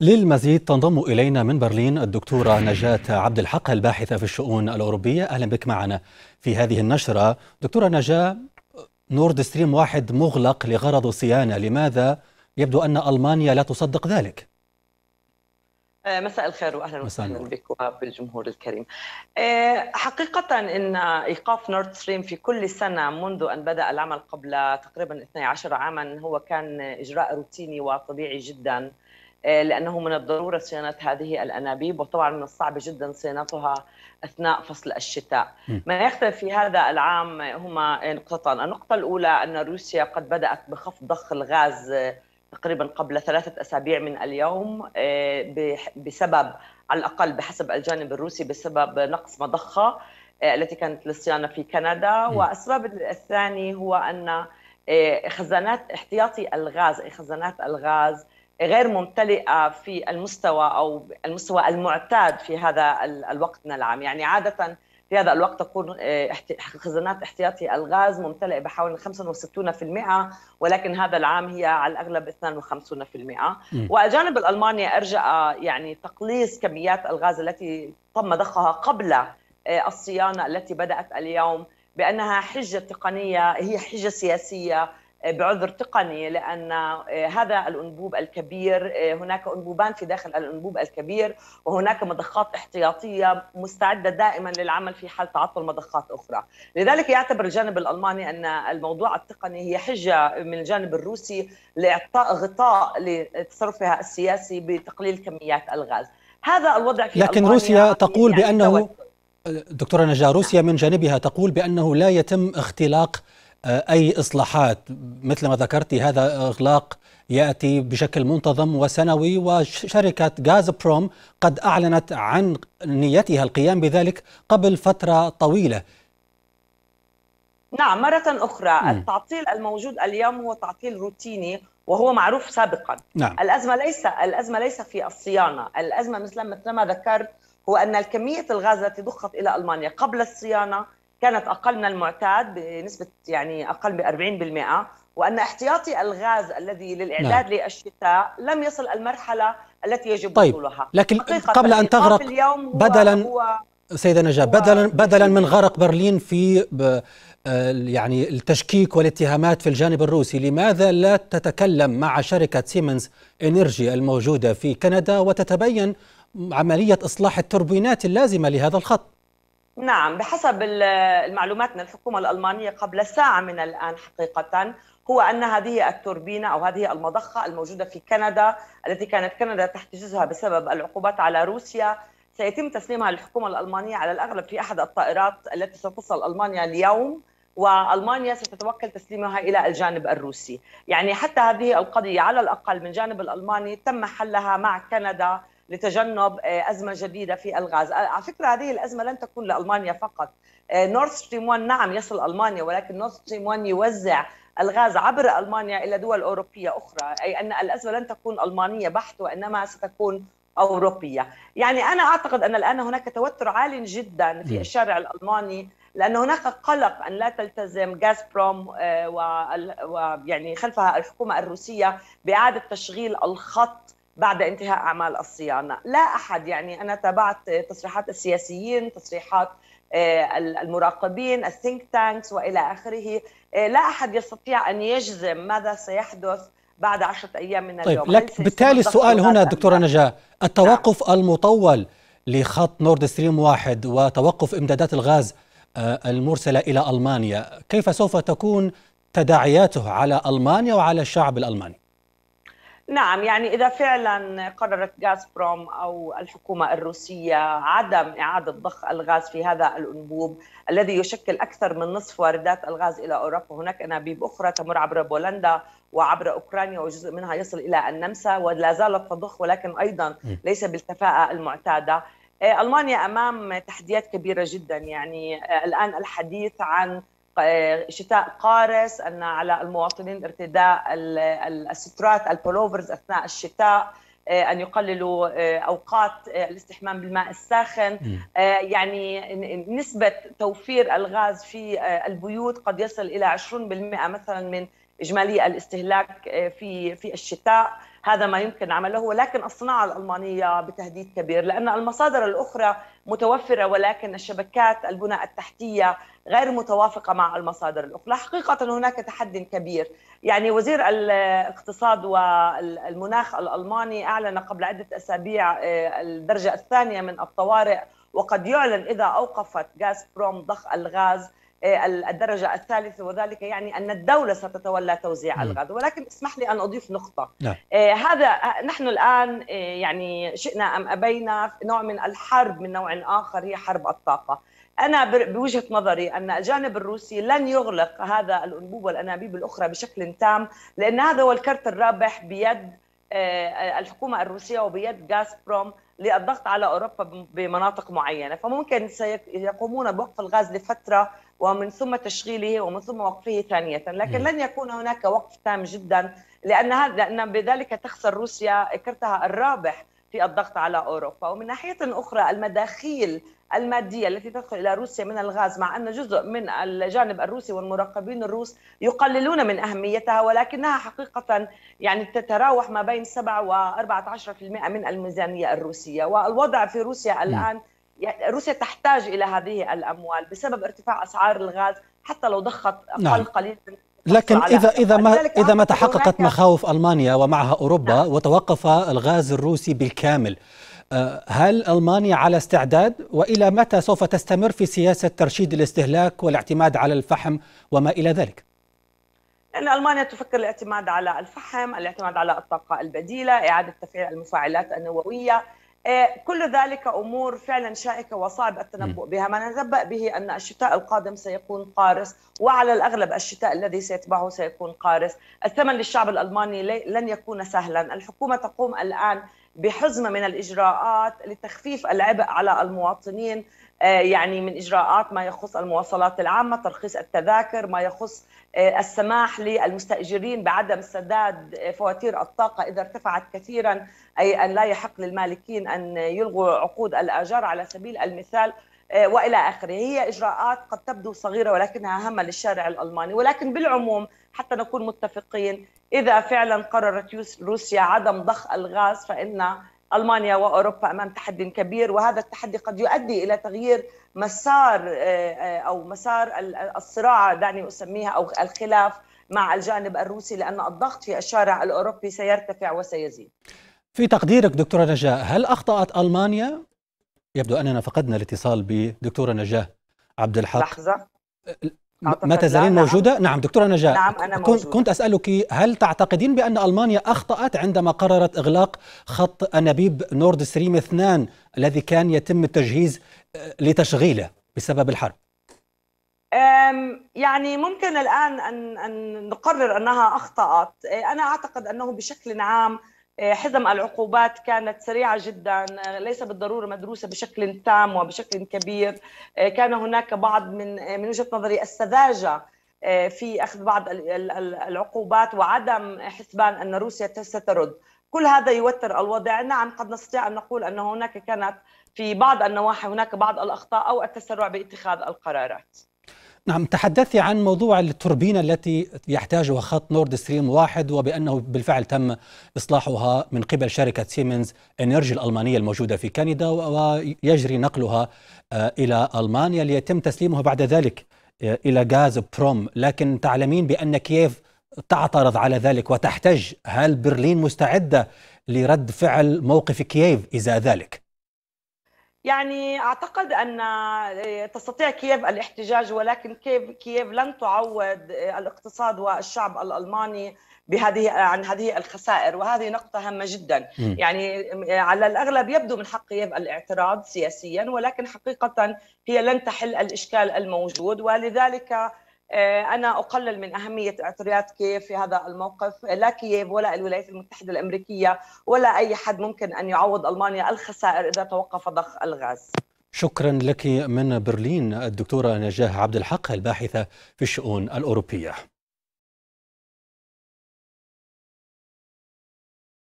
للمزيد تنضم إلينا من برلين الدكتورة نجاة عبد الحق الباحثة في الشؤون الأوروبية أهلا بك معنا في هذه النشرة دكتورة نجاة نورد ستريم واحد مغلق لغرض صيانة لماذا يبدو أن ألمانيا لا تصدق ذلك؟ آه، مساء الخير واهلا وسهلا بك وبالجمهور الكريم. آه، حقيقة ان ايقاف نورد ستريم في كل سنة منذ ان بدأ العمل قبل تقريبا 12 عاما هو كان اجراء روتيني وطبيعي جدا آه، لانه من الضروره صيانه هذه الانابيب وطبعا من الصعب جدا صيانتها اثناء فصل الشتاء. ما يختلف في هذا العام هما آه، نقطتان، النقطه الاولى ان روسيا قد بدات بخفض ضخ الغاز آه، تقريبا قبل ثلاثه اسابيع من اليوم بسبب على الاقل بحسب الجانب الروسي بسبب نقص مضخه التي كانت للصيانه في كندا، والسبب الثاني هو ان خزانات احتياطي الغاز خزانات الغاز غير ممتلئه في المستوى او المستوى المعتاد في هذا الوقت من العام، يعني عاده في هذا الوقت تكون آه، خزانات احتياطي الغاز ممتلئه بحوالي 65% ولكن هذا العام هي على الاغلب 52% م. والجانب الالماني ارجع يعني تقليص كميات الغاز التي تم ضخها قبل آه، الصيانه التي بدات اليوم بانها حجه تقنيه هي حجه سياسيه بعذر تقني لان آه، هذا الانبوب الكبير آه، هناك انبوبان في داخل الانبوب الكبير وهناك مضخات احتياطيه مستعده دائما للعمل في حال تعطل مضخات اخرى، لذلك يعتبر الجانب الالماني ان الموضوع التقني هي حجه من الجانب الروسي لاعطاء غطاء لتصرفها السياسي بتقليل كميات الغاز. هذا الوضع في لكن روسيا تقول بانه دكتوره نجا روسيا من جانبها تقول بانه لا يتم اختلاق آه، أي إصلاحات مثل ما ذكرتي هذا إغلاق يأتي بشكل منتظم وسنوي وشركة غاز بروم قد أعلنت عن نيتها القيام بذلك قبل فترة طويلة نعم مرة أخرى م. التعطيل الموجود اليوم هو تعطيل روتيني وهو معروف سابقا نعم. الأزمة ليس الأزمة ليس في الصيانة الأزمة مثل ما ذكرت هو أن كمية الغاز التي ضخت إلى ألمانيا قبل الصيانة كانت اقل من المعتاد بنسبه يعني اقل ب 40% وان احتياطي الغاز الذي للاعداد نعم. للشتاء لم يصل المرحله التي يجب طيب. وصولها لكن قبل ان يعني تغرق اليوم هو بدلا هو سيدة نجاة بدلا بدلا من غرق برلين في آه، يعني التشكيك والاتهامات في الجانب الروسي لماذا لا تتكلم مع شركة سيمنز انرجي الموجودة في كندا وتتبين عملية إصلاح التوربينات اللازمة لهذا الخط نعم بحسب المعلومات من الحكومة الألمانية قبل ساعة من الآن حقيقة هو أن هذه التوربينة أو هذه المضخة الموجودة في كندا التي كانت كندا تحتجزها بسبب العقوبات على روسيا سيتم تسليمها للحكومة الألمانية على الأغلب في أحد الطائرات التي ستصل ألمانيا اليوم والمانيا ستتوكل تسليمها الى الجانب الروسي، يعني حتى هذه القضيه على الاقل من جانب الالماني تم حلها مع كندا لتجنب آه، ازمه جديده في الغاز، آه، على فكره هذه الازمه لن تكون لالمانيا فقط، نورث ستريم 1 نعم يصل المانيا ولكن نورث ستريم 1 يوزع الغاز عبر المانيا الى دول اوروبيه اخرى، اي ان الازمه لن تكون المانيه بحت وانما ستكون اوروبيه، يعني انا اعتقد ان الان هناك توتر عال جدا في الشارع الالماني لان هناك قلق ان لا تلتزم غازبروم آه، ويعني خلفها الحكومه الروسيه باعاده تشغيل الخط بعد انتهاء اعمال الصيانه، لا احد يعني انا تابعت تصريحات السياسيين، تصريحات آه، المراقبين، الثينك تانكس والى اخره، آه، لا احد يستطيع ان يجزم ماذا سيحدث بعد عشرة ايام من طيب اليوم. لك يعني بالتالي السؤال هنا دكتوره نجاة، نعم. التوقف نعم. المطول لخط نورد ستريم واحد وتوقف امدادات الغاز آه، المرسله الى المانيا، كيف سوف تكون تداعياته على المانيا وعلى الشعب الالماني؟ نعم يعني إذا فعلا قررت غاز بروم أو الحكومة الروسية عدم إعادة ضخ الغاز في هذا الأنبوب الذي يشكل أكثر من نصف واردات الغاز إلى أوروبا هناك أنابيب أخرى تمر عبر بولندا وعبر أوكرانيا وجزء منها يصل إلى النمسا ولا زالت تضخ ولكن أيضا ليس بالكفاءة المعتادة آه، ألمانيا أمام تحديات كبيرة جدا يعني آه، الآن الحديث عن آه، شتاء قارس أن على المواطنين ارتداء السترات البولوفرز أثناء الشتاء آه، أن يقللوا آه، أوقات الاستحمام بالماء الساخن يعني نسبة توفير الغاز في البيوت قد يصل إلى 20% مثلا من إجمالي الاستهلاك في في الشتاء هذا ما يمكن عمله ولكن الصناعة الألمانية بتهديد كبير لأن المصادر الأخرى متوفرة ولكن الشبكات البنى التحتية غير متوافقة مع المصادر الأخرى حقيقة هناك تحدي كبير يعني وزير الاقتصاد والمناخ الألماني أعلن قبل عدة أسابيع آه، الدرجة الثانية من الطوارئ وقد يعلن إذا أوقفت غاز بروم ضخ الغاز آه، الدرجة الثالثة وذلك يعني أن الدولة ستتولى توزيع الغاز ولكن اسمح لي أن أضيف نقطة نعم. آه، هذا آه، نحن الآن يعني شئنا أم أبينا نوع من الحرب من نوع آخر هي حرب الطاقة أنا بوجهة نظري أن الجانب الروسي لن يغلق هذا الأنبوب والأنابيب الأخرى بشكل تام لأن هذا هو الكرت الرابح بيد الحكومة الروسية وبيد غازبروم للضغط على اوروبا بمناطق معينه فممكن سيقومون بوقف الغاز لفتره ومن ثم تشغيله ومن ثم وقفه ثانيه لكن لن يكون هناك وقف تام جدا لان هذا لان بذلك تخسر روسيا كرتها الرابح في الضغط على اوروبا ومن ناحيه اخرى المداخيل الماديه التي تدخل الى روسيا من الغاز مع ان جزء من الجانب الروسي والمراقبين الروس يقللون من اهميتها ولكنها حقيقه يعني تتراوح ما بين 7 و 14% من الميزانيه الروسيه والوضع في روسيا الان يعني روسيا تحتاج الى هذه الاموال بسبب ارتفاع اسعار الغاز حتى لو ضخت اقل نعم. قليلا لكن اذا اذا ما اذا ما تحققت مخاوف المانيا ومعها اوروبا نعم. وتوقف الغاز الروسي بالكامل آه، هل المانيا على استعداد والى متى سوف تستمر في سياسه ترشيد الاستهلاك والاعتماد على الفحم وما الى ذلك؟ لان المانيا تفكر الاعتماد على الفحم، الاعتماد على الطاقه البديله، اعاده تفعيل المفاعلات النوويه، إيه، كل ذلك امور فعلا شائكه وصعب التنبؤ بها، ما نتنبأ به ان الشتاء القادم سيكون قارس وعلى الاغلب الشتاء الذي سيتبعه سيكون قارس، الثمن للشعب الالماني لن يكون سهلا، الحكومه تقوم الان بحزمه من الاجراءات لتخفيف العبء على المواطنين آه، يعني من اجراءات ما يخص المواصلات العامه، ترخيص التذاكر، ما يخص آه، السماح للمستاجرين بعدم سداد آه، فواتير الطاقه اذا ارتفعت كثيرا اي ان لا يحق للمالكين ان يلغوا عقود الاجار على سبيل المثال، آه، والى اخره، هي اجراءات قد تبدو صغيره ولكنها هامه للشارع الالماني، ولكن بالعموم حتى نكون متفقين اذا فعلا قررت روسيا عدم ضخ الغاز فان المانيا واوروبا امام تحدي كبير وهذا التحدي قد يؤدي الى تغيير مسار آه، آه، او مسار الصراع دعني اسميها او الخلاف مع الجانب الروسي لان الضغط في الشارع الاوروبي سيرتفع وسيزيد. في تقديرك دكتوره نجاء هل اخطات المانيا يبدو أننا فقدنا الاتصال بدكتورة نجاة عبد الحق لحظة ما تزالين نعم. موجودة؟ نعم, نعم دكتورة نجاة نعم أنا موجودة. كنت أسألك هل تعتقدين بأن ألمانيا أخطأت عندما قررت إغلاق خط أنابيب نورد ستريم 2 الذي كان يتم التجهيز آه، لتشغيله بسبب الحرب؟ يعني ممكن الآن أن نقرر أنها أخطأت أنا أعتقد أنه بشكل عام آه، حزم العقوبات كانت سريعة جدا آه، ليس بالضرورة مدروسة بشكل تام وبشكل كبير آه، كان هناك بعض من من وجهة نظري السذاجة في أخذ بعض العقوبات وعدم حسبان أن روسيا سترد كل هذا يوتر الوضع نعم قد نستطيع أن نقول أن هناك كانت في بعض النواحي هناك بعض الأخطاء أو التسرع باتخاذ القرارات نعم تحدثي عن موضوع التوربينة التي يحتاجها خط نورد ستريم واحد وبأنه بالفعل تم إصلاحها من قبل شركة سيمنز إنرجي الألمانية الموجودة في كندا ويجري نقلها آه، إلى ألمانيا ليتم تسليمها بعد ذلك آه، إلى غاز بروم لكن تعلمين بأن كييف تعترض على ذلك وتحتج هل برلين مستعدة لرد فعل موقف كييف إذا ذلك؟ يعني اعتقد ان آه، تستطيع كييف الاحتجاج ولكن كيف كييف لن تعوض آه، الاقتصاد والشعب الالماني بهذه آه، عن هذه الخسائر وهذه نقطة هامة جدا م. يعني على الأغلب يبدو من حق كييف الاعتراض سياسيا ولكن حقيقة هي لن تحل الإشكال الموجود ولذلك آه، أنا أقلل من أهمية اعتراض كيف في هذا الموقف لا كييف ولا الولايات المتحدة الأمريكية ولا أي حد ممكن أن يعوض ألمانيا الخسائر إذا توقف ضخ الغاز شكرا لك من برلين الدكتورة نجاه عبد الحق الباحثة في الشؤون الأوروبية